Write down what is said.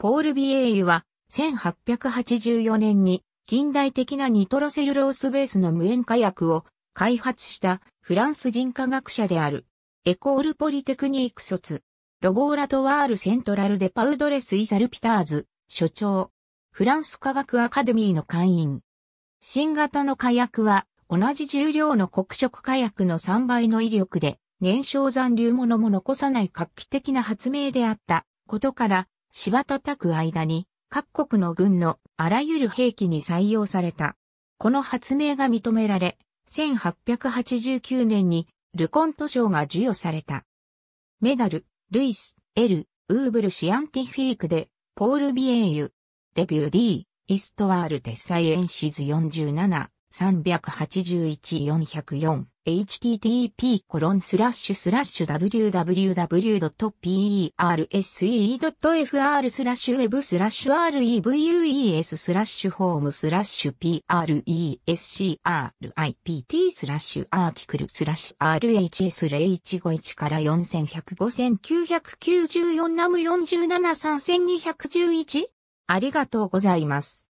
ポール・ビエイユは、1884年に近代的なニトロセルロースベースの無塩化薬を開発したフランス人科学者である。エコールポリテクニーク卒。ロボーラトワールセントラルデパウドレスイサルピターズ、所長。フランス科学アカデミーの会員。新型の火薬は同じ重量の黒色火薬の3倍の威力で燃焼残留物も残さない画期的な発明であったことから柴叩く間に各国の軍のあらゆる兵器に採用された。この発明が認められ、1889年にルコント賞が授与された。メダル、ルイス、エル、ウーブルシアンティフィークで、ポール・ビエーユ、レビュー D、イストワール・デ・サイエンシズ47。381-404 http コロンスラッシュスラッシュ w w w p e r s e f r スラッシュウェブスラッシュ revues スラッシュホームスラッシュ prescript スラッシュアーティクルスラッシュ RHS0151 から4105994ナム4 7 3 2 1 1ありがとうございます。